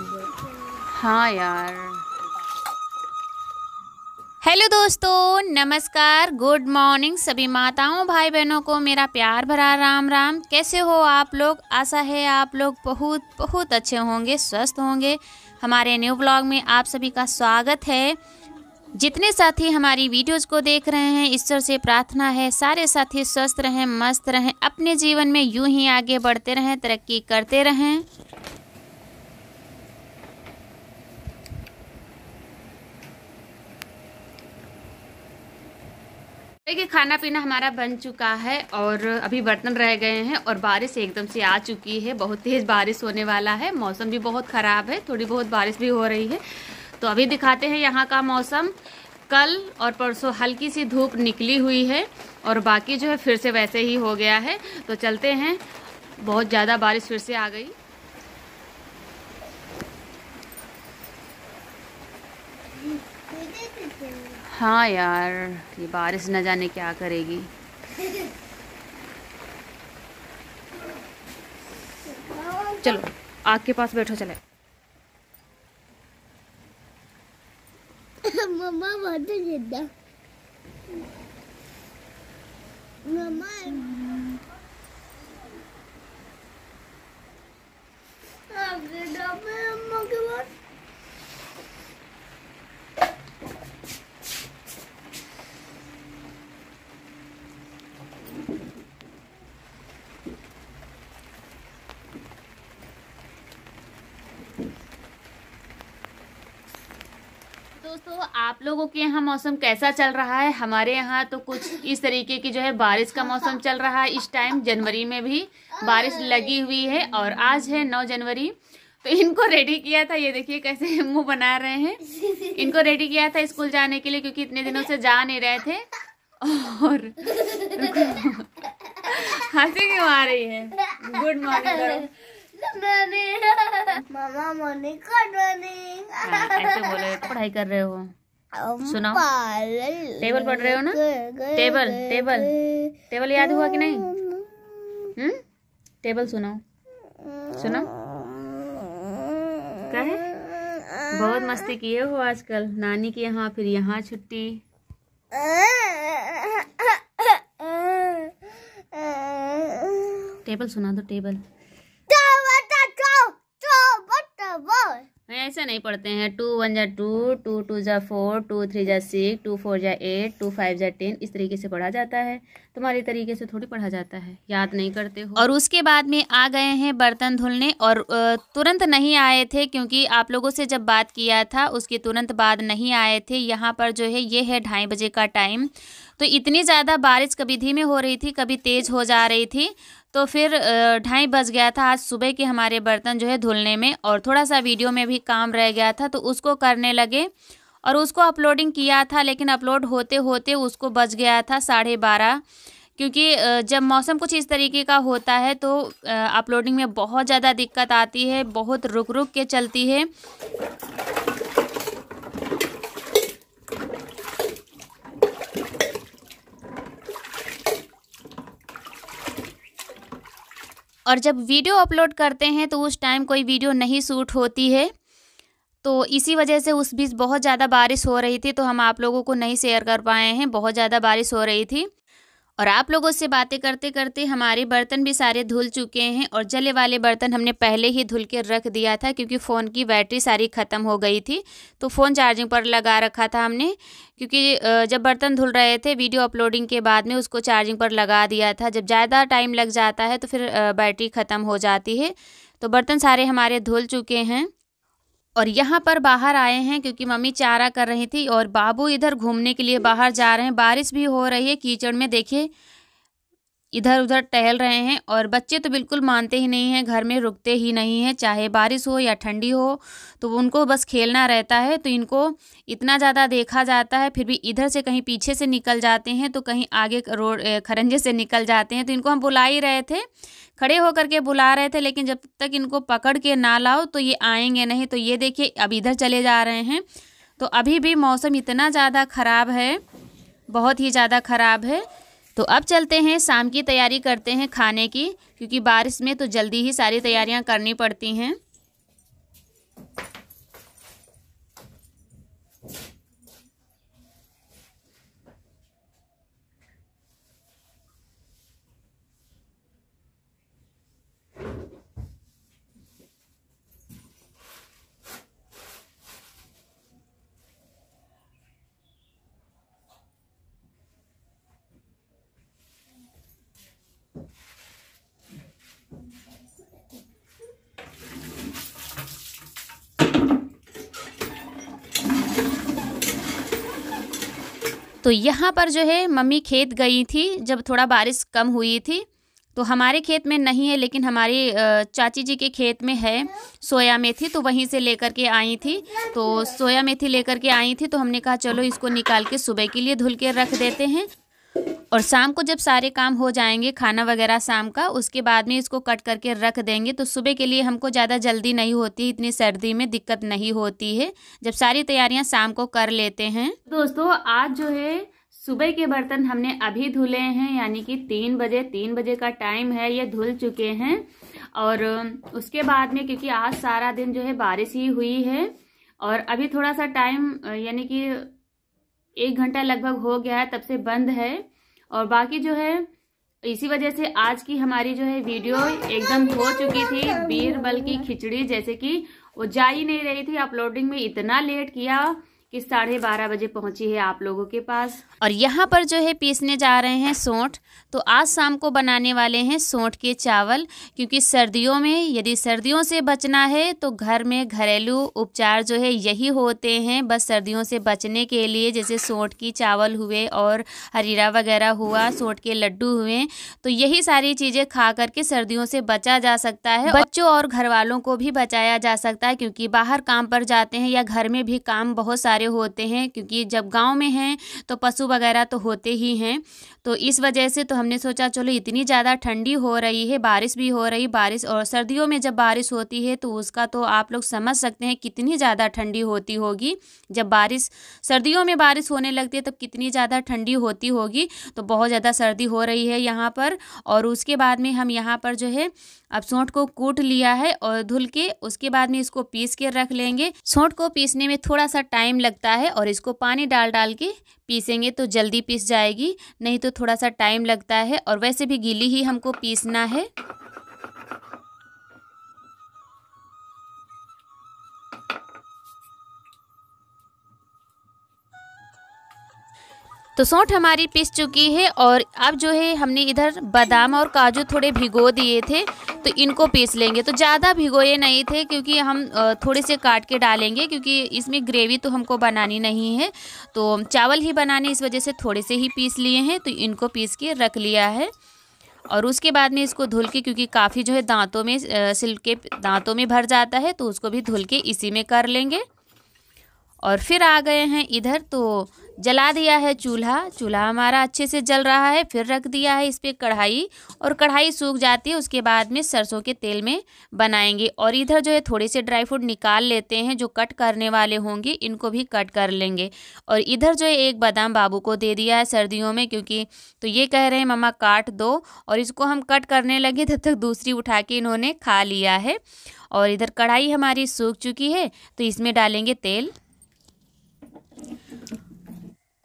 हाँ यार हेलो दोस्तों नमस्कार गुड मॉर्निंग सभी माताओं भाई बहनों को मेरा प्यार भरा राम राम कैसे हो आप लोग आशा है आप लोग बहुत बहुत अच्छे होंगे स्वस्थ होंगे हमारे न्यू ब्लॉग में आप सभी का स्वागत है जितने साथी हमारी वीडियोस को देख रहे हैं ईश्वर से प्रार्थना है सारे साथी स्वस्थ रहें मस्त रहें अपने जीवन में यूं ही आगे बढ़ते रहें तरक्की करते रहें देखिए खाना पीना हमारा बन चुका है और अभी बर्तन रह गए हैं और बारिश एकदम से आ चुकी है बहुत तेज़ बारिश होने वाला है मौसम भी बहुत ख़राब है थोड़ी बहुत बारिश भी हो रही है तो अभी दिखाते हैं यहाँ का मौसम कल और परसों हल्की सी धूप निकली हुई है और बाकी जो है फिर से वैसे ही हो गया है तो चलते हैं बहुत ज़्यादा बारिश फिर से आ गई Thank you. हाँ यार ये बारिश न जाने क्या करेगी चलो आग के पास बैठो चले मम्मा बहुत जिद्दा मम्मा तो आप लोगों के यहाँ मौसम कैसा चल रहा है हमारे यहाँ तो कुछ इस तरीके की जो है बारिश का मौसम चल रहा है इस टाइम जनवरी में भी बारिश लगी हुई है और आज है नौ जनवरी तो इनको रेडी किया था ये देखिए कैसे मुंह बना रहे हैं इनको रेडी किया था स्कूल जाने के लिए क्योंकि इतने दिनों से जा नहीं रहे थे और हंसी क्यों आ रही है गुड मॉर्निंग मामा मॉर्निंग गुड मॉर्निंग ऐसे बोले तो पढ़ाई कर रहे हो सुना टेबल पढ़ रहे हो ना टेबल टेबल टेबल याद हुआ कि नहीं हम्म टेबल सुनो सुनो क्या है बहुत मस्ती किए हो आजकल नानी के यहाँ फिर यहाँ छुट्टी टेबल सुना दो टेबल से नहीं पढ़ते हैं टू वन जै टू टू टू जै फोर टू थ्री जै सिक्स टू फोर जै एट टू फाइव जै टेन इस तरीके से पढ़ा जाता है तुम्हारे तरीके से थोड़ी पढ़ा जाता है याद नहीं करते हो और उसके बाद में आ गए हैं बर्तन धुलने और तुरंत नहीं आए थे क्योंकि आप लोगों से जब बात किया था उसके तुरंत बाद नहीं आए थे यहाँ पर जो है ये है ढाई बजे का टाइम तो इतनी ज़्यादा बारिश कभी धीमे हो रही थी कभी तेज़ हो जा रही थी तो फिर ढाई बज गया था आज सुबह के हमारे बर्तन जो है धुलने में और थोड़ा सा वीडियो में भी काम रह गया था तो उसको करने लगे और उसको अपलोडिंग किया था लेकिन अपलोड होते होते उसको बज गया था साढ़े बारह क्योंकि जब मौसम कुछ इस तरीके का होता है तो अपलोडिंग में बहुत ज़्यादा दिक्कत आती है बहुत रुक रुक के चलती है और जब वीडियो अपलोड करते हैं तो उस टाइम कोई वीडियो नहीं सूट होती है तो इसी वजह से उस बीच बहुत ज़्यादा बारिश हो रही थी तो हम आप लोगों को नहीं शेयर कर पाए हैं बहुत ज़्यादा बारिश हो रही थी और आप लोगों से बातें करते करते हमारे बर्तन भी सारे धुल चुके हैं और जले वाले बर्तन हमने पहले ही धुल के रख दिया था क्योंकि फ़ोन की बैटरी सारी ख़त्म हो गई थी तो फ़ोन चार्जिंग पर लगा रखा था हमने क्योंकि जब बर्तन धुल रहे थे वीडियो अपलोडिंग के बाद में उसको चार्जिंग पर लगा दिया था जब ज़्यादा टाइम लग जाता है तो फिर बैटरी ख़त्म हो जाती है तो बर्तन सारे हमारे धुल चुके हैं और यहाँ पर बाहर आए हैं क्योंकि मम्मी चारा कर रही थी और बाबू इधर घूमने के लिए बाहर जा रहे हैं बारिश भी हो रही है कीचड़ में देखिए इधर उधर टहल रहे हैं और बच्चे तो बिल्कुल मानते ही नहीं हैं घर में रुकते ही नहीं हैं चाहे बारिश हो या ठंडी हो तो उनको बस खेलना रहता है तो इनको इतना ज़्यादा देखा जाता है फिर भी इधर से कहीं पीछे से निकल जाते हैं तो कहीं आगे रोड खरंजे से निकल जाते हैं तो इनको हम बुला ही रहे थे खड़े होकर के बुला रहे थे लेकिन जब तक इनको पकड़ के ना लाओ तो ये आएंगे नहीं तो ये देखिए अब इधर चले जा रहे हैं तो अभी भी मौसम इतना ज़्यादा ख़राब है बहुत ही ज़्यादा ख़राब है तो अब चलते हैं शाम की तैयारी करते हैं खाने की क्योंकि बारिश में तो जल्दी ही सारी तैयारियां करनी पड़ती हैं तो यहाँ पर जो है मम्मी खेत गई थी जब थोड़ा बारिश कम हुई थी तो हमारे खेत में नहीं है लेकिन हमारी चाची जी के खेत में है सोया मेथी तो वहीं से लेकर के आई थी तो सोया मेथी लेकर के आई थी तो हमने कहा चलो इसको निकाल के सुबह के लिए धुल के रख देते हैं और शाम को जब सारे काम हो जाएंगे खाना वगैरह शाम का उसके बाद में इसको कट करके रख देंगे तो सुबह के लिए हमको ज़्यादा जल्दी नहीं होती इतनी सर्दी में दिक्कत नहीं होती है जब सारी तैयारियां शाम को कर लेते हैं दोस्तों आज जो है सुबह के बर्तन हमने अभी धुले हैं यानी कि तीन बजे तीन बजे का टाइम है ये धुल चुके हैं और उसके बाद में क्योंकि आज सारा दिन जो है बारिश ही हुई है और अभी थोड़ा सा टाइम यानी कि एक घंटा लगभग हो गया है तब से बंद है और बाकी जो है इसी वजह से आज की हमारी जो है वीडियो एकदम हो चुकी थी बीरबल की खिचड़ी जैसे कि वो जा ही नहीं रही थी अपलोडिंग में इतना लेट किया कि साढ़े बारह बजे पहुंची है आप लोगों के पास और यहाँ पर जो है पीसने जा रहे हैं सोंठ तो आज शाम को बनाने वाले हैं सोंठ के चावल क्योंकि सर्दियों में यदि सर्दियों से बचना है तो घर में घरेलू उपचार जो है यही होते हैं बस सर्दियों से बचने के लिए जैसे सोंठ की चावल हुए और हरीरा वगैरह हुआ सोंठ के लड्डू हुए तो यही सारी चीज़ें खा करके सर्दियों से बचा जा सकता है बच्चों और घर वालों को भी बचाया जा सकता है क्योंकि बाहर काम पर जाते हैं या घर में भी काम बहुत सारे सारे होते हैं क्योंकि जब गांव में हैं तो पशु वगैरह तो होते ही हैं तो इस वजह से तो हमने सोचा चलो इतनी ज़्यादा ठंडी हो रही है बारिश भी हो रही बारिश और सर्दियों में जब बारिश होती है तो उसका तो आप लोग समझ सकते हैं कितनी ज़्यादा ठंडी होती होगी जब बारिश सर्दियों में बारिश होने लगती है तब कितनी ज़्यादा ठंडी होती होगी तो बहुत ज़्यादा सर्दी हो रही है यहाँ पर और उसके बाद में हम यहाँ पर जो है अब सोंठ को कूट लिया है और धुल के उसके बाद में इसको पीस के रख लेंगे सौंठ को पीसने में थोड़ा सा टाइम लगता है और इसको पानी डाल डाल के पीसेंगे तो जल्दी पीस जाएगी नहीं तो थोड़ा सा टाइम लगता है और वैसे भी गीली ही हमको पीसना है तो सौंठ हमारी पिस चुकी है और अब जो है हमने इधर बादाम और काजू थोड़े भिगो दिए थे तो इनको पीस लेंगे तो ज़्यादा भिगोए नहीं थे क्योंकि हम थोड़े से काट के डालेंगे क्योंकि इसमें ग्रेवी तो हमको बनानी नहीं है तो चावल ही बनाने इस वजह से थोड़े से ही पीस लिए हैं तो इनको पीस के रख लिया है और उसके बाद में इसको धुल के क्योंकि काफ़ी जो है दांतों में सिल्क के दांतों में भर जाता है तो उसको भी धुल के इसी में कर लेंगे और फिर आ गए हैं इधर तो जला दिया है चूल्हा चूल्हा हमारा अच्छे से जल रहा है फिर रख दिया है इस पर कढ़ाई और कढ़ाई सूख जाती है उसके बाद में सरसों के तेल में बनाएंगे और इधर जो है थोड़े से ड्राई फ्रूट निकाल लेते हैं जो कट करने वाले होंगे इनको भी कट कर लेंगे और इधर जो है एक बादाम बाबू को दे दिया है सर्दियों में क्योंकि तो ये कह रहे हैं मम्मा काट दो और इसको हम कट करने लगे तब तक दूसरी उठा के इन्होंने खा लिया है और इधर कढ़ाई हमारी सूख चुकी है तो इसमें डालेंगे तेल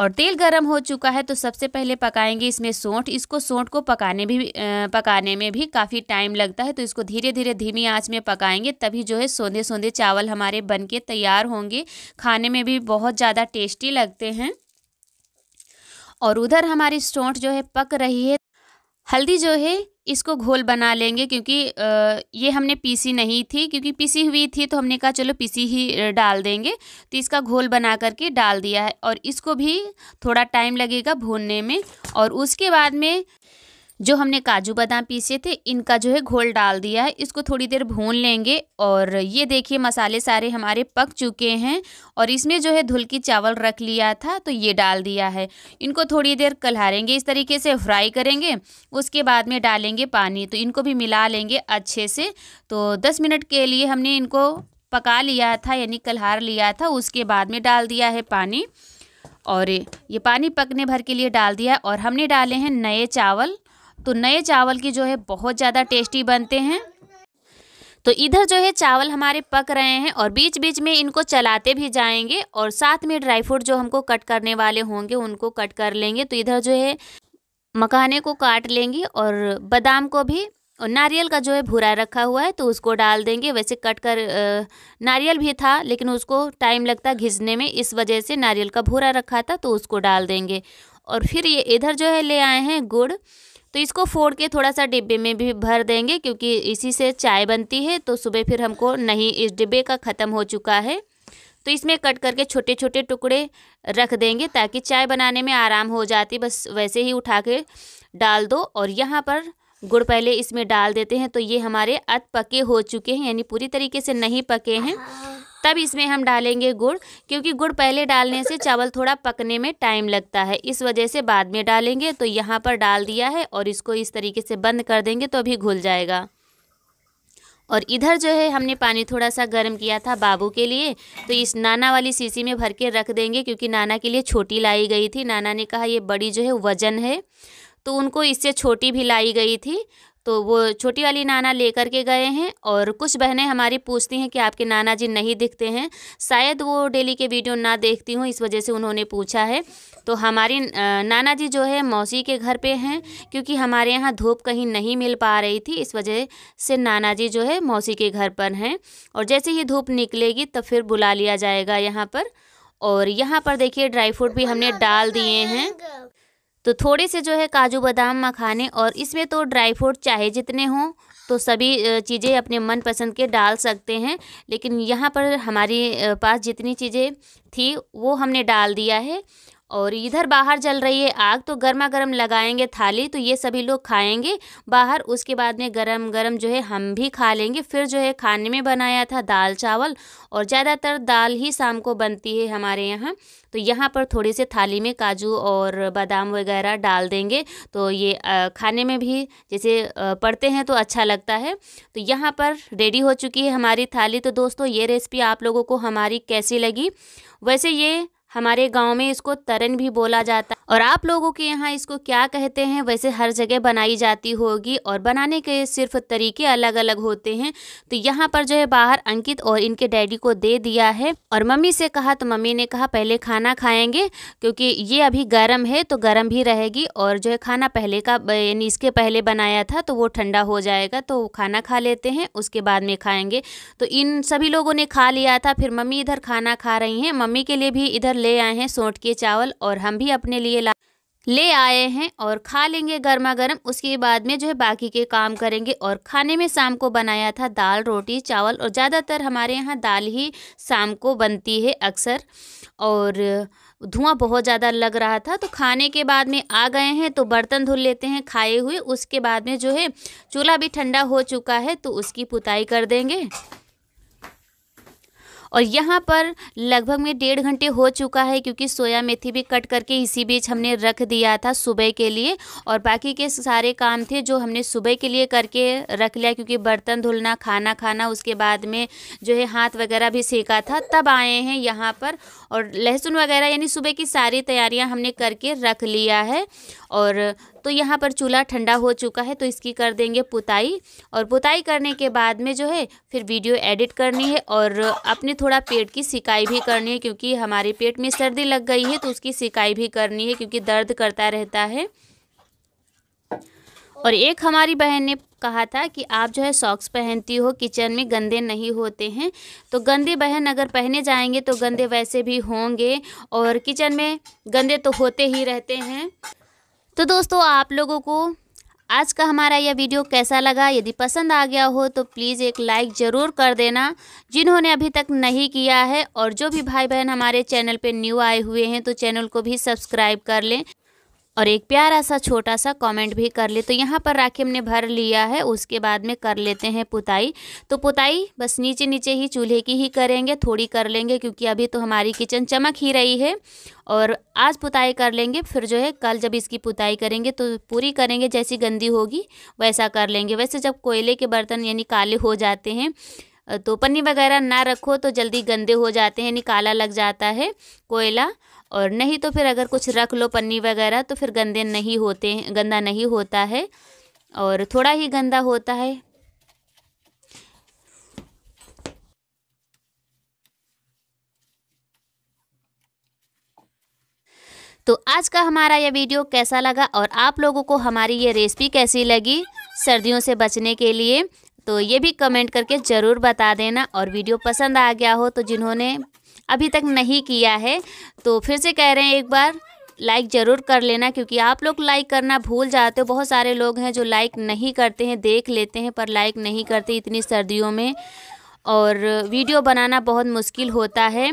और तेल गर्म हो चुका है तो सबसे पहले पकाएंगे इसमें सौंठ इसको सोंठ को पकाने भी पकाने में भी काफ़ी टाइम लगता है तो इसको धीरे धीरे धीमी आँच में पकाएंगे तभी जो है सोंधे सोंधे चावल हमारे बन के तैयार होंगे खाने में भी बहुत ज़्यादा टेस्टी लगते हैं और उधर हमारी सोंठ जो है पक रही है हल्दी जो है इसको घोल बना लेंगे क्योंकि ये हमने पीसी नहीं थी क्योंकि पीसी हुई थी तो हमने कहा चलो पीसी ही डाल देंगे तो इसका घोल बना करके डाल दिया है और इसको भी थोड़ा टाइम लगेगा भूनने में और उसके बाद में जो हमने काजू बादाम पीसे थे इनका जो है घोल डाल दिया है इसको थोड़ी देर भून लेंगे और ये देखिए मसाले सारे हमारे पक चुके हैं और इसमें जो है धुल की चावल रख लिया था तो ये डाल दिया है इनको थोड़ी देर कलहारेंगे इस तरीके से फ्राई करेंगे उसके बाद में डालेंगे पानी तो इनको भी मिला लेंगे अच्छे से तो दस मिनट के लिए हमने इनको पका लिया था यानी कलहार लिया था उसके बाद में डाल दिया है पानी और ये पानी पकने भर के लिए डाल दिया और हमने डाले हैं नए चावल तो नए चावल की जो है बहुत ज़्यादा टेस्टी बनते हैं तो इधर जो है चावल हमारे पक रहे हैं और बीच बीच में इनको चलाते भी जाएंगे और साथ में ड्राई फ्रूट जो हमको कट करने वाले होंगे उनको कट कर लेंगे तो इधर जो है मखाने को काट लेंगे और बादाम को भी और नारियल का जो है भूरा रखा हुआ है तो उसको डाल देंगे वैसे कट कर नारियल भी था लेकिन उसको टाइम लगता घिसने में इस वजह से नारियल का भूरा रखा था तो उसको डाल देंगे और फिर ये इधर जो है ले आए हैं गुड़ तो इसको फोड़ के थोड़ा सा डिब्बे में भी भर देंगे क्योंकि इसी से चाय बनती है तो सुबह फिर हमको नहीं इस डिब्बे का ख़त्म हो चुका है तो इसमें कट करके छोटे छोटे टुकड़े रख देंगे ताकि चाय बनाने में आराम हो जाती बस वैसे ही उठा के डाल दो और यहाँ पर गुड़ पहले इसमें डाल देते हैं तो ये हमारे अत पके हो चुके हैं यानी पूरी तरीके से नहीं पके हैं हाँ। तब इसमें हम डालेंगे गुड़ क्योंकि गुड़ पहले डालने से चावल थोड़ा पकने में टाइम लगता है इस वजह से बाद में डालेंगे तो यहाँ पर डाल दिया है और इसको इस तरीके से बंद कर देंगे तो अभी घुल जाएगा और इधर जो है हमने पानी थोड़ा सा गर्म किया था बाबू के लिए तो इस नाना वाली सीसी में भर के रख देंगे क्योंकि नाना के लिए छोटी लाई गई थी नाना ने कहा ये बड़ी जो है वज़न है तो उनको इससे छोटी भी लाई गई थी तो वो छोटी वाली नाना लेकर के गए हैं और कुछ बहनें हमारी पूछती हैं कि आपके नाना जी नहीं दिखते हैं शायद वो डेली के वीडियो ना देखती हूँ इस वजह से उन्होंने पूछा है तो हमारी नाना जी जो है मौसी के घर पे हैं क्योंकि हमारे यहाँ धूप कहीं नहीं मिल पा रही थी इस वजह से नाना जी जो है मौसी के घर पर हैं और जैसे ही धूप निकलेगी तो फिर बुला लिया जाएगा यहाँ पर और यहाँ पर देखिए ड्राई फ्रूट भी हमने डाल दिए हैं तो थोड़े से जो है काजू बादाम मखाने और इसमें तो ड्राई फ्रूट चाहे जितने हों तो सभी चीज़ें अपने मनपसंद के डाल सकते हैं लेकिन यहाँ पर हमारे पास जितनी चीज़ें थी वो हमने डाल दिया है और इधर बाहर जल रही है आग तो गर्मा गर्म लगाएंगे थाली तो ये सभी लोग खाएंगे बाहर उसके बाद में गर्म गर्म जो है हम भी खा लेंगे फिर जो है खाने में बनाया था दाल चावल और ज़्यादातर दाल ही शाम को बनती है हमारे यहाँ तो यहाँ पर थोड़ी से थाली में काजू और बादाम वगैरह डाल देंगे तो ये खाने में भी जैसे पड़ते हैं तो अच्छा लगता है तो यहाँ पर रेडी हो चुकी है हमारी थाली तो दोस्तों ये रेसिपी आप लोगों को हमारी कैसी लगी वैसे ये हमारे गांव में इसको तरन भी बोला जाता है और आप लोगों के यहाँ इसको क्या कहते हैं वैसे हर जगह बनाई जाती होगी और बनाने के सिर्फ तरीके अलग अलग होते हैं तो यहाँ पर जो है बाहर अंकित और इनके डैडी को दे दिया है और मम्मी से कहा तो मम्मी ने कहा पहले खाना खाएंगे क्योंकि ये अभी गर्म है तो गर्म भी रहेगी और जो है खाना पहले का यानी इसके पहले बनाया था तो वो ठंडा हो जाएगा तो खाना खा लेते हैं उसके बाद में खाएंगे तो इन सभी लोगों ने खा लिया था फिर मम्मी इधर खाना खा रही हैं मम्मी के लिए भी इधर ले आए हैं सोट के चावल और हम भी अपने लिए ला ले आए हैं और खा लेंगे गर्मा गर्म उसके बाद में जो है बाकी के काम करेंगे और खाने में शाम को बनाया था दाल रोटी चावल और ज़्यादातर हमारे यहाँ दाल ही शाम को बनती है अक्सर और धुआं बहुत ज़्यादा लग रहा था तो खाने के बाद में आ गए हैं तो बर्तन धुल लेते हैं खाए हुए उसके बाद में जो है चूल्हा भी ठंडा हो चुका है तो उसकी पुताई कर देंगे और यहाँ पर लगभग में डेढ़ घंटे हो चुका है क्योंकि सोया मेथी भी कट करके इसी बीच हमने रख दिया था सुबह के लिए और बाकी के सारे काम थे जो हमने सुबह के लिए करके रख लिया क्योंकि बर्तन धुलना खाना खाना उसके बाद में जो है हाथ वगैरह भी सेका था तब आए हैं यहाँ पर और लहसुन वगैरह यानी सुबह की सारी तैयारियाँ हमने करके रख लिया है और तो यहाँ पर चूल्हा ठंडा हो चुका है तो इसकी कर देंगे पुताई और पुताई करने के बाद में जो है फिर वीडियो एडिट करनी है और अपने थोड़ा पेट की सिकाई भी करनी है क्योंकि हमारे पेट में सर्दी लग गई है तो उसकी सिकाई भी करनी है क्योंकि दर्द करता रहता है और एक हमारी बहन ने कहा था कि आप जो है सॉक्स पहनती हो किचन में गंदे नहीं होते हैं तो गंदे बहन अगर पहने जाएंगे तो गंदे वैसे भी होंगे और किचन में गंदे तो होते ही रहते हैं तो दोस्तों आप लोगों को आज का हमारा यह वीडियो कैसा लगा यदि पसंद आ गया हो तो प्लीज़ एक लाइक ज़रूर कर देना जिन्होंने अभी तक नहीं किया है और जो भी भाई बहन हमारे चैनल पे न्यू आए हुए हैं तो चैनल को भी सब्सक्राइब कर लें और एक प्यारा सा छोटा सा कमेंट भी कर ले तो यहाँ पर राखी हमने भर लिया है उसके बाद में कर लेते हैं पुताई तो पुताई बस नीचे नीचे ही चूल्हे की ही करेंगे थोड़ी कर लेंगे क्योंकि अभी तो हमारी किचन चमक ही रही है और आज पुताई कर लेंगे फिर जो है कल जब इसकी पुताई करेंगे तो पूरी करेंगे जैसी गंदी होगी वैसा कर लेंगे वैसे जब कोयले के बर्तन यानी काले हो जाते हैं तो पन्नी वगैरह ना रखो तो जल्दी गंदे हो जाते हैं यानी काला लग जाता है कोयला और नहीं तो फिर अगर कुछ रख लो पन्नी वगैरह तो फिर गंदे नहीं होते गंदा नहीं होता है और थोड़ा ही गंदा होता है तो आज का हमारा यह वीडियो कैसा लगा और आप लोगों को हमारी ये रेसिपी कैसी लगी सर्दियों से बचने के लिए तो ये भी कमेंट करके ज़रूर बता देना और वीडियो पसंद आ गया हो तो जिन्होंने अभी तक नहीं किया है तो फिर से कह रहे हैं एक बार लाइक ज़रूर कर लेना क्योंकि आप लोग लाइक करना भूल जाते हो बहुत सारे लोग हैं जो लाइक नहीं करते हैं देख लेते हैं पर लाइक नहीं करते इतनी सर्दियों में और वीडियो बनाना बहुत मुश्किल होता है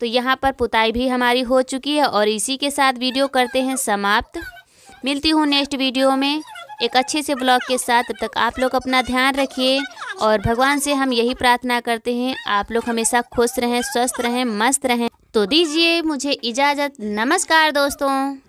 तो यहाँ पर पुताई भी हमारी हो चुकी है और इसी के साथ वीडियो करते हैं समाप्त मिलती हूँ नेक्स्ट वीडियो में एक अच्छे से ब्लॉग के साथ तब तक आप लोग अपना ध्यान रखिए और भगवान से हम यही प्रार्थना करते हैं आप लोग हमेशा खुश रहें स्वस्थ रहें मस्त रहें तो दीजिए मुझे इजाज़त नमस्कार दोस्तों